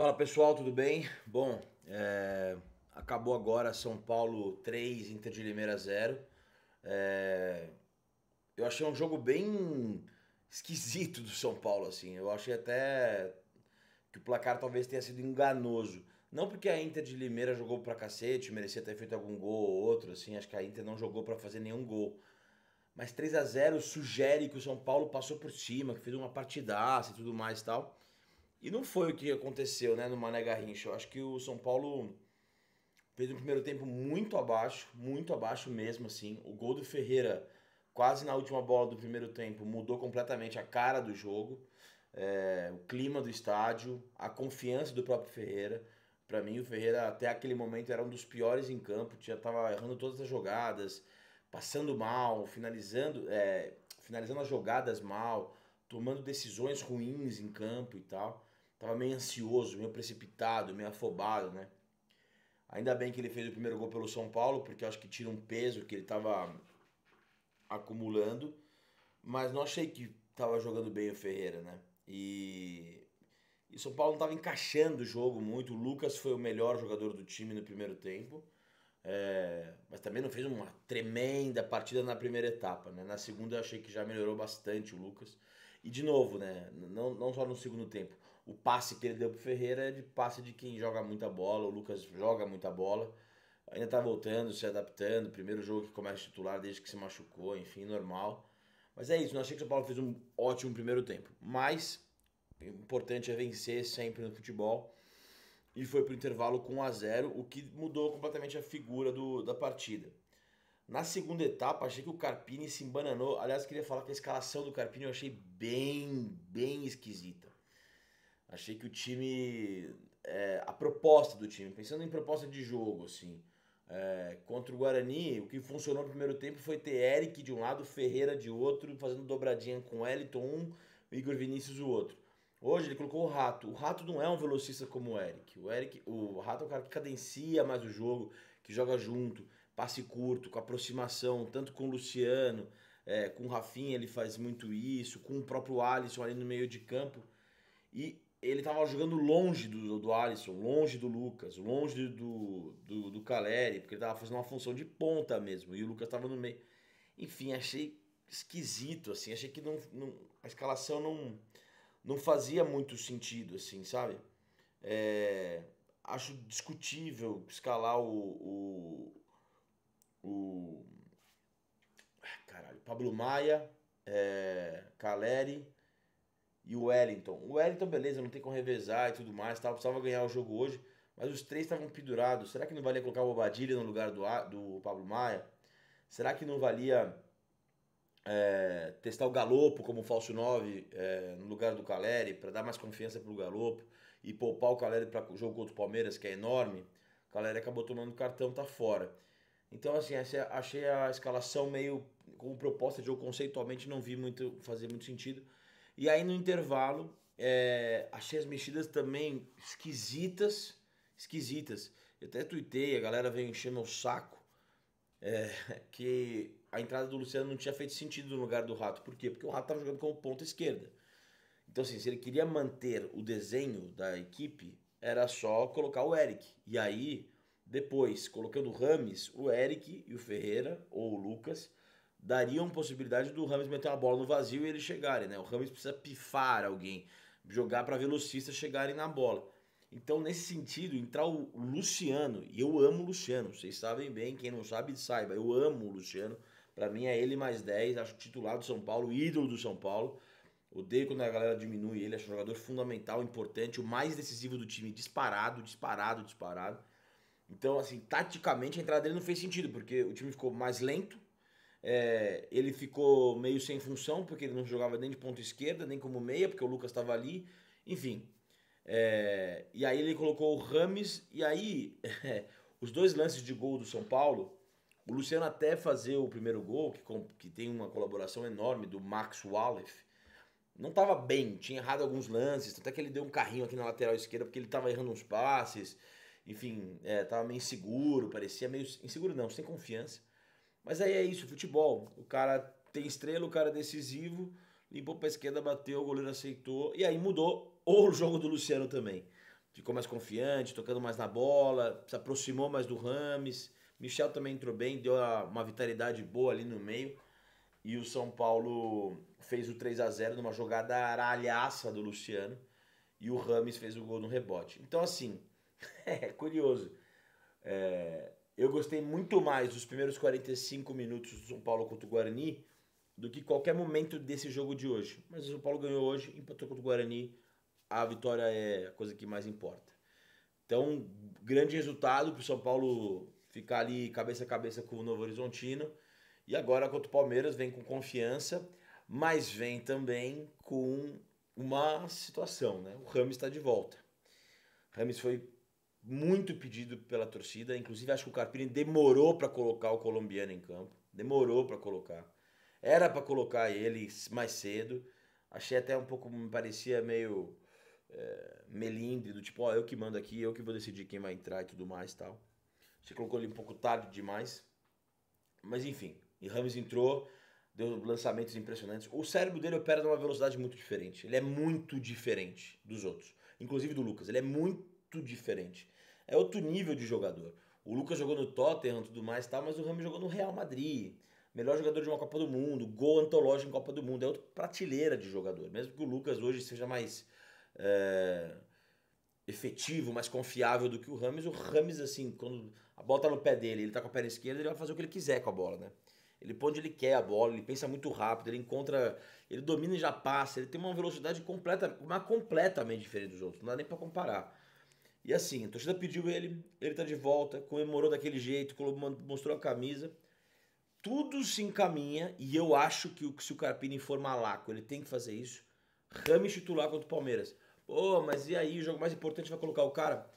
Fala pessoal, tudo bem? Bom, é... acabou agora São Paulo 3, Inter de Limeira 0. É... Eu achei um jogo bem esquisito do São Paulo, assim. Eu achei até que o placar talvez tenha sido enganoso. Não porque a Inter de Limeira jogou pra cacete, merecia ter feito algum gol ou outro, assim. Acho que a Inter não jogou para fazer nenhum gol. Mas 3 a 0 sugere que o São Paulo passou por cima, que fez uma partidaça e tudo mais e tal. E não foi o que aconteceu, né, no Mané Garrincha. Eu acho que o São Paulo fez um primeiro tempo muito abaixo, muito abaixo mesmo, assim. O gol do Ferreira, quase na última bola do primeiro tempo, mudou completamente a cara do jogo, é, o clima do estádio, a confiança do próprio Ferreira. Para mim, o Ferreira até aquele momento era um dos piores em campo, já tava errando todas as jogadas, passando mal, finalizando, é, finalizando as jogadas mal, tomando decisões ruins em campo e tal. Tava meio ansioso, meio precipitado, meio afobado, né? Ainda bem que ele fez o primeiro gol pelo São Paulo, porque eu acho que tira um peso que ele tava acumulando. Mas não achei que tava jogando bem o Ferreira, né? E, e São Paulo não tava encaixando o jogo muito. O Lucas foi o melhor jogador do time no primeiro tempo. É, mas também não fez uma tremenda partida na primeira etapa. Né? Na segunda eu achei que já melhorou bastante o Lucas. E de novo, né? Não, não só no segundo tempo. O passe que ele deu pro Ferreira é de passe de quem joga muita bola. O Lucas joga muita bola. Ainda tá voltando, se adaptando. Primeiro jogo que começa titular desde que se machucou, enfim, normal. Mas é isso, não achei que o São Paulo fez um ótimo primeiro tempo. Mas o importante é vencer sempre no futebol. E foi pro intervalo com 1 a 0 o que mudou completamente a figura do, da partida. Na segunda etapa, achei que o Carpini se embananou. Aliás, queria falar que a escalação do Carpini eu achei bem, bem esquisita. Achei que o time. É, a proposta do time, pensando em proposta de jogo, assim. É, contra o Guarani, o que funcionou no primeiro tempo foi ter Eric de um lado, Ferreira de outro, fazendo dobradinha com Eliton um, Igor Vinícius o outro. Hoje ele colocou o Rato. O Rato não é um velocista como o Eric. O Eric, o Rato é um cara que cadencia mais o jogo, que joga junto, passe curto, com aproximação, tanto com o Luciano, é, com o Rafinha ele faz muito isso, com o próprio Alisson ali no meio de campo. E ele estava jogando longe do, do Alisson, longe do Lucas, longe do, do, do Caleri, porque ele estava fazendo uma função de ponta mesmo, e o Lucas estava no meio. Enfim, achei esquisito, assim, achei que não, não, a escalação não, não fazia muito sentido, assim, sabe? É, acho discutível escalar o, o, o. Ah, caralho, Pablo Maia, é, Caleri e o Wellington. O Wellington, beleza, não tem como revezar e tudo mais, tal. precisava ganhar o jogo hoje, mas os três estavam pendurados. Será que não valia colocar o Bobadilha no lugar do, do Pablo Maia? Será que não valia é, testar o Galopo como falso 9 é, eh, no lugar do Caleri para dar mais confiança para o Galopo e poupar o Caleri para o jogo contra o Palmeiras, que é enorme? O Caleri acabou tomando cartão, tá fora. Então, assim, achei a escalação meio com proposta de jogo conceitualmente, não vi muito fazer muito sentido. E aí no intervalo, é, achei as mexidas também esquisitas, esquisitas. Eu até tuitei, a galera veio encher meu saco, é, que a entrada do Luciano não tinha feito sentido no lugar do Rato. Por quê? Porque o Rato estava jogando como ponta esquerda. Então, assim, se ele queria manter o desenho da equipe, era só colocar o Eric. E aí depois, colocando o Rames, o Eric e o Ferreira, ou o Lucas, dariam possibilidade do Rames meter uma bola no vazio e eles chegarem, né? O Rames precisa pifar alguém, jogar para velocistas chegarem na bola. Então, nesse sentido, entrar o Luciano, e eu amo o Luciano, vocês sabem bem, quem não sabe, saiba, eu amo o Luciano, para mim é ele mais 10, acho titular do São Paulo, ídolo do São Paulo. Odeio quando a galera diminui ele, acho um jogador fundamental, importante, o mais decisivo do time, disparado, disparado, disparado. Então, assim, taticamente a entrada dele não fez sentido, porque o time ficou mais lento, é, ele ficou meio sem função, porque ele não jogava nem de ponta esquerda, nem como meia, porque o Lucas estava ali, enfim. É, e aí ele colocou o Rames, e aí é, os dois lances de gol do São Paulo, o Luciano até fazer o primeiro gol, que, que tem uma colaboração enorme do Max Wallef, não estava bem, tinha errado alguns lances, até que ele deu um carrinho aqui na lateral esquerda, porque ele estava errando uns passes, enfim, é, tava meio inseguro, parecia meio. Inseguro não, sem confiança. Mas aí é isso, futebol. O cara tem estrela, o cara é decisivo, limpou pra esquerda, bateu, o goleiro aceitou. E aí mudou o jogo do Luciano também. Ficou mais confiante, tocando mais na bola, se aproximou mais do Rames. Michel também entrou bem, deu uma vitalidade boa ali no meio. E o São Paulo fez o 3 a 0 numa jogada aralhaça do Luciano. E o Rames fez o gol no rebote. Então, assim, É curioso. É, eu gostei muito mais dos primeiros 45 minutos do São Paulo contra o Guarani do que qualquer momento desse jogo de hoje. Mas o São Paulo ganhou hoje, empatou contra o Guarani. A vitória é a coisa que mais importa. Então, grande resultado para o São Paulo ficar ali cabeça a cabeça com o Novo Horizontino. E agora contra o Palmeiras vem com confiança, mas vem também com uma situação, né? O Rames está de volta. Rames foi muito pedido pela torcida. Inclusive, acho que o Carpini demorou para colocar o colombiano em campo. Demorou para colocar. Era para colocar ele mais cedo. Achei até um pouco, me parecia meio é, melindre, do tipo, ó, oh, eu que mando aqui, eu que vou decidir quem vai entrar e tudo mais tal. Você colocou ele um pouco tarde demais. Mas enfim, e Ramos entrou, deu lançamentos impressionantes. O cérebro dele opera numa velocidade muito diferente. Ele é muito diferente dos outros, inclusive do Lucas. Ele é muito muito diferente. É outro nível de jogador. O Lucas jogou no Tottenham e tudo mais, tal tá, mas o Ramos jogou no Real Madrid. Melhor jogador de uma Copa do Mundo, gol antológico em Copa do Mundo. É outra prateleira de jogador. Mesmo que o Lucas hoje seja mais é, efetivo, mais confiável do que o Rames, o Rames, assim, quando a bola tá no pé dele, ele tá com a perna esquerda, ele vai fazer o que ele quiser com a bola, né? Ele põe onde ele quer a bola, ele pensa muito rápido, ele encontra. Ele domina e já passa, ele tem uma velocidade completa, uma completamente diferente dos outros, não dá nem para comparar. E assim, a torcida pediu ele, ele tá de volta, comemorou daquele jeito, mostrou a camisa. Tudo se encaminha e eu acho que se o Carpini for malaco, ele tem que fazer isso. Rame titular contra o Palmeiras. Pô, mas e aí, o jogo mais importante vai colocar o cara?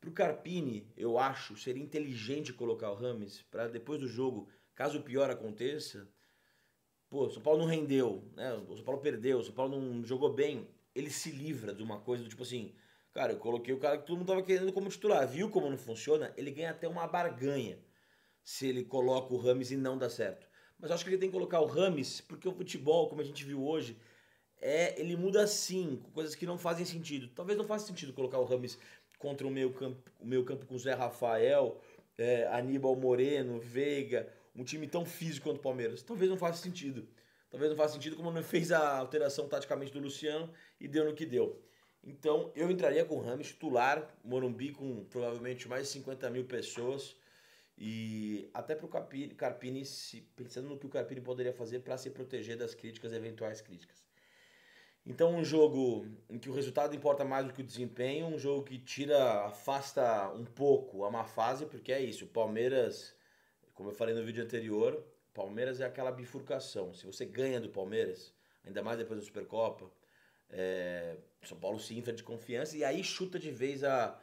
Pro Carpini, eu acho, seria inteligente colocar o Rames para depois do jogo, caso o pior aconteça. Pô, o São Paulo não rendeu, né? O São Paulo perdeu, o São Paulo não jogou bem. Ele se livra de uma coisa do tipo assim, Cara, eu coloquei o cara que todo mundo tava querendo como titular. Viu como não funciona? Ele ganha até uma barganha se ele coloca o Rames e não dá certo. Mas acho que ele tem que colocar o Rames, porque o futebol, como a gente viu hoje, é ele muda assim, coisas que não fazem sentido. Talvez não faça sentido colocar o Rames contra o meio campo, o meio campo com Zé Rafael, é, Aníbal Moreno, Veiga, um time tão físico quanto o Palmeiras. Talvez não faça sentido. Talvez não faça sentido como não fez a alteração taticamente do Luciano e deu no que deu. Então eu entraria com o Rames, titular, Morumbi com provavelmente mais de 50 mil pessoas. E até para o Carpini, Carpini se, pensando no que o Carpini poderia fazer para se proteger das críticas, eventuais críticas. Então um jogo em que o resultado importa mais do que o desempenho, um jogo que tira, afasta um pouco a má fase, porque é isso, o Palmeiras, como eu falei no vídeo anterior, Palmeiras é aquela bifurcação. Se você ganha do Palmeiras, ainda mais depois da Supercopa, é, São Paulo se infla de confiança e aí chuta de vez a,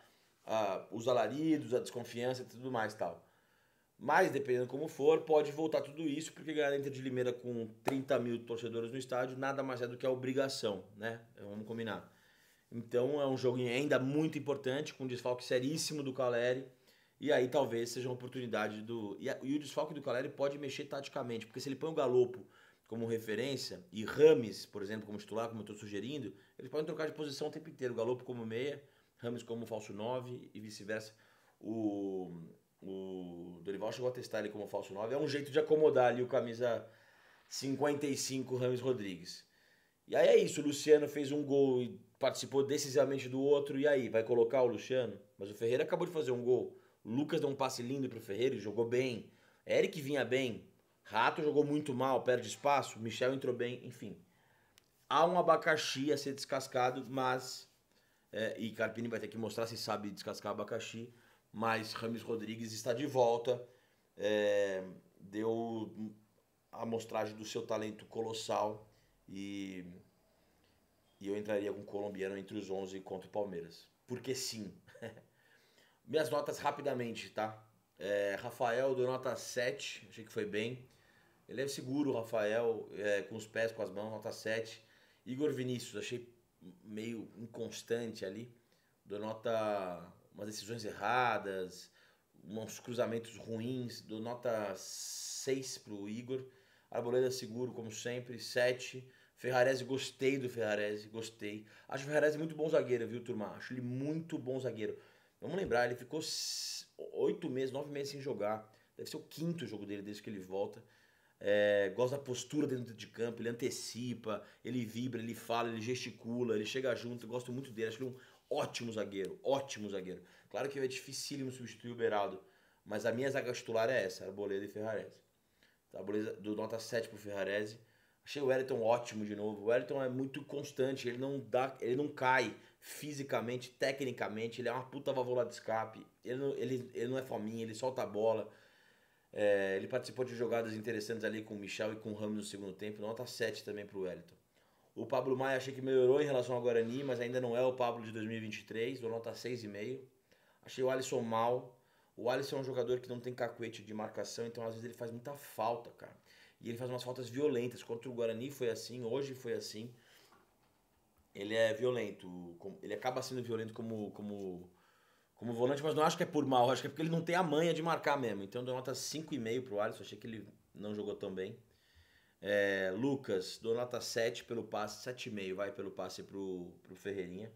a, os alaridos, a desconfiança e tudo mais tal. Mas, dependendo como for, pode voltar tudo isso, porque ganhar a Inter de Limeira com 30 mil torcedores no estádio nada mais é do que a obrigação, né? Vamos combinar. Então é um jogo ainda muito importante, com um desfalque seríssimo do Caleri. E aí talvez seja uma oportunidade do. E, o desfalque do Caleri pode mexer taticamente, porque se ele põe o Galopo como referência e Rames, por exemplo, como titular, como eu estou sugerindo, eles podem trocar de posição o tempo inteiro. Galopo como meia, Rames como falso 9 e vice-versa. O, o Dorival chegou a testar ele como falso 9. É um jeito de acomodar ali o camisa 55 Rames Rodrigues. E aí é isso, o Luciano fez um gol e participou decisivamente do outro. E aí, vai colocar o Luciano? Mas o Ferreira acabou de fazer um gol. O Lucas deu um passe lindo para o Ferreira e jogou bem. Eric vinha bem. Rato jogou muito mal, perde espaço. Michel entrou bem, enfim. Há um abacaxi a ser descascado, mas. É, e Carpini vai ter que mostrar se sabe descascar abacaxi. Mas Rames Rodrigues está de volta. É, deu a mostragem do seu talento colossal. E, e eu entraria com o colombiano entre os 11 contra o Palmeiras. Porque sim. Minhas notas rapidamente, tá? É, Rafael deu nota 7, achei que foi bem. Ele é seguro, Rafael, é, com os pés, com as mãos, nota 7. Igor Vinícius, achei meio inconstante ali. Dou nota. umas decisões erradas, uns cruzamentos ruins. Dou nota 6 o Igor. Arboleda seguro, como sempre, 7. Ferrarese, gostei do Ferrarese, gostei. Acho o Ferrarese muito bom zagueiro, viu, turma? Acho ele muito bom zagueiro. Vamos lembrar, ele ficou oito meses, nove meses sem jogar. Deve ser o quinto jogo dele desde que ele volta é, gosto da postura dentro de campo, ele antecipa, ele vibra, ele fala, ele gesticula, ele chega junto, gosto muito dele, acho ele um ótimo zagueiro, ótimo zagueiro. Claro que é dificílimo substituir o Beraldo, mas a minha zaga titular é essa, Arboleda é e Ferrarese. Arboleda tá, do nota 7 pro Ferrarese. Achei o Wellington ótimo de novo. O Wellington é muito constante, ele não dá, ele não cai fisicamente, tecnicamente, ele é uma puta válvula de escape. Ele não, ele, ele não é fominha, ele solta a bola é, ele participou de jogadas interessantes ali com o Michel e com o Ramos no segundo tempo. Nota 7 também para o Wellington. O Pablo Maia achei que melhorou em relação ao Guarani, mas ainda não é o Pablo de 2023. Dou nota 6,5. Achei o Alisson mal. O Alisson é um jogador que não tem cacuete de marcação, então às vezes ele faz muita falta, cara. E ele faz umas faltas violentas. Contra o Guarani foi assim, hoje foi assim. Ele é violento. Ele acaba sendo violento como, como como volante, mas não acho que é por mal, acho que é porque ele não tem a manha de marcar mesmo. Então dou nota 5,5 pro Alisson, achei que ele não jogou tão bem. É, Lucas, dou nota 7 pelo passe, 7,5 vai pelo passe pro, pro Ferreirinha.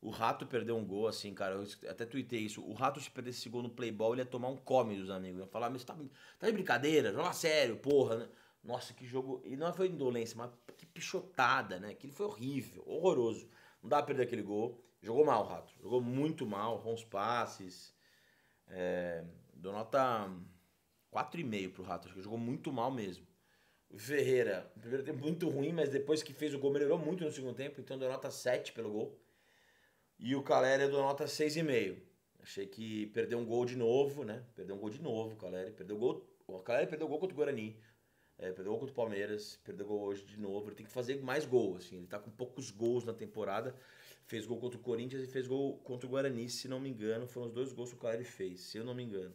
O Rato perdeu um gol, assim, cara. Eu até tuitei isso. O Rato, se perder esse gol no Playboy, ele ia tomar um come dos amigos. Ia falar, mas tá, tá de brincadeira, joga sério, porra, né? Nossa, que jogo. E não foi indolência, mas que pichotada, né? Aquilo foi horrível, horroroso. Não dá pra perder aquele gol. Jogou mal o Rato. Jogou muito mal, bons passes. É, dou nota 4,5 pro Rato. Acho que jogou muito mal mesmo. Ferreira, o primeiro tempo muito ruim, mas depois que fez o gol melhorou muito no segundo tempo, então dou nota 7 pelo gol. E o Caleri dou nota 6,5. Achei que perdeu um gol de novo, né? Perdeu um gol de novo o Caleri. Perdeu gol, o Caleri perdeu gol contra o Guarani. É, perdeu gol contra o Palmeiras, perdeu gol hoje de novo. Ele tem que fazer mais gol, assim. Ele tá com poucos gols na temporada fez gol contra o Corinthians e fez gol contra o Guarani, se não me engano. Foram os dois gols que o Caleri fez, se eu não me engano.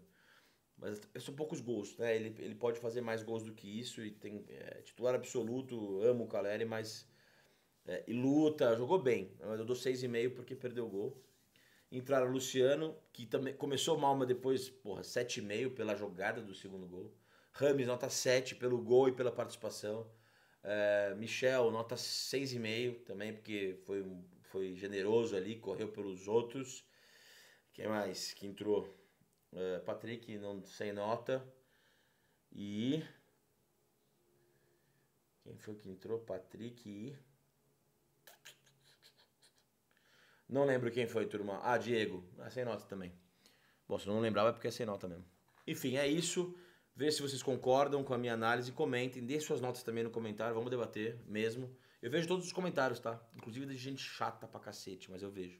Mas é, são poucos gols, né? Ele, ele pode fazer mais gols do que isso e tem é, titular absoluto, amo o Caleri, mas é, e luta, jogou bem. Mas eu dou 6,5 porque perdeu o gol. Entraram o Luciano, que também começou mal, mas depois, porra, 7,5 pela jogada do segundo gol. Rames, nota 7 pelo gol e pela participação. É, Michel, nota 6,5 também, porque foi um foi generoso ali, correu pelos outros. Quem mais que entrou? Uh, Patrick, não, sem nota. E. Quem foi que entrou? Patrick e. Não lembro quem foi, turma. Ah, Diego. Ah, sem nota também. Bom, se eu não lembrava é porque é sem nota mesmo. Enfim, é isso. Vê se vocês concordam com a minha análise. Comentem. Deixem suas notas também no comentário. Vamos debater mesmo. Eu vejo todos os comentários, tá? Inclusive de gente chata pra cacete, mas eu vejo.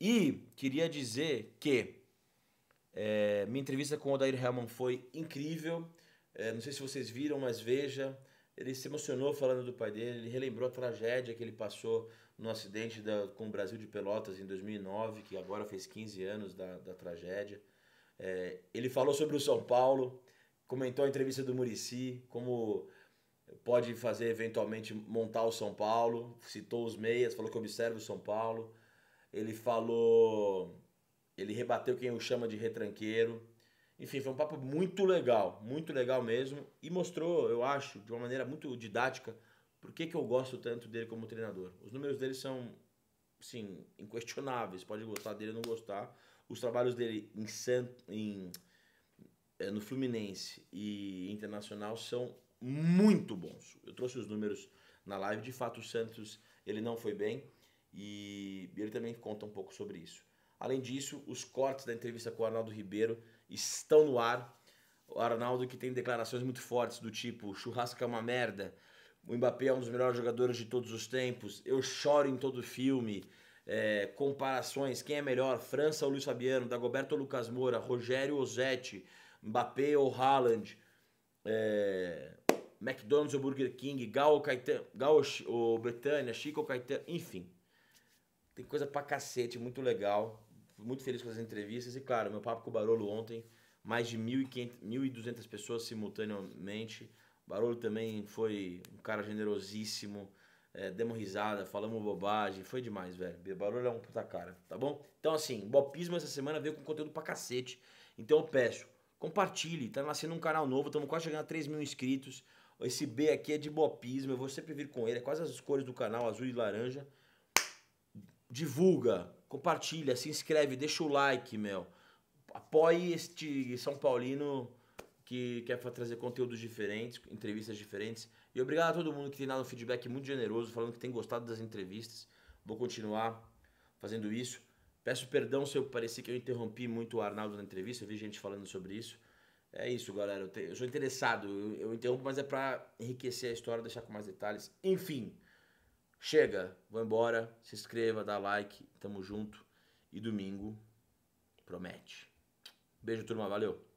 E queria dizer que é, minha entrevista com o Odair Hellman foi incrível. É, não sei se vocês viram, mas veja. Ele se emocionou falando do pai dele, ele relembrou a tragédia que ele passou no acidente da, com o Brasil de Pelotas em 2009, que agora fez 15 anos da, da tragédia. É, ele falou sobre o São Paulo, comentou a entrevista do Murici, como pode fazer eventualmente montar o São Paulo, citou os meias, falou que observa o São Paulo. Ele falou, ele rebateu quem o chama de retranqueiro. Enfim, foi um papo muito legal, muito legal mesmo e mostrou, eu acho, de uma maneira muito didática, por que, que eu gosto tanto dele como treinador. Os números dele são, sim, inquestionáveis. Pode gostar dele ou não gostar. Os trabalhos dele em, em eh, no Fluminense e Internacional são muito bons. Eu trouxe os números na live. De fato, o Santos ele não foi bem e ele também conta um pouco sobre isso. Além disso, os cortes da entrevista com o Arnaldo Ribeiro estão no ar. O Arnaldo que tem declarações muito fortes do tipo churrasco é uma merda, o Mbappé é um dos melhores jogadores de todos os tempos, eu choro em todo filme, é, comparações, quem é melhor, França ou Luiz Fabiano, Dagoberto ou Lucas Moura, Rogério ou Zete, Mbappé ou Haaland, é, McDonald's ou Burger King, Gal, Caetano, Gal ou Betânia, Chico ou Caetano, enfim. Tem coisa pra cacete, muito legal. Fui muito feliz com as entrevistas e, claro, meu papo com o Barolo ontem, mais de 1.200 pessoas simultaneamente. O Barolo também foi um cara generosíssimo, é, demos risada, falamos bobagem, foi demais, velho. O Barolo é um puta cara, tá bom? Então, assim, Bopismo essa semana veio com conteúdo pra cacete. Então eu peço, compartilhe, tá nascendo um canal novo, estamos quase chegando a 3 mil inscritos. Esse B aqui é de bopismo, eu vou sempre vir com ele. É quase as cores do canal, azul e laranja. Divulga, compartilha, se inscreve, deixa o like, meu. Apoie este São Paulino que quer trazer conteúdos diferentes, entrevistas diferentes. E obrigado a todo mundo que tem dado um feedback muito generoso, falando que tem gostado das entrevistas. Vou continuar fazendo isso. Peço perdão se eu parecer que eu interrompi muito o Arnaldo na entrevista, eu vi gente falando sobre isso. É isso, galera. Eu, te, eu sou interessado. Eu, eu, interrompo, mas é pra enriquecer a história, deixar com mais detalhes. Enfim, chega. Vou embora. Se inscreva, dá like. Tamo junto. E domingo promete. Beijo, turma. Valeu.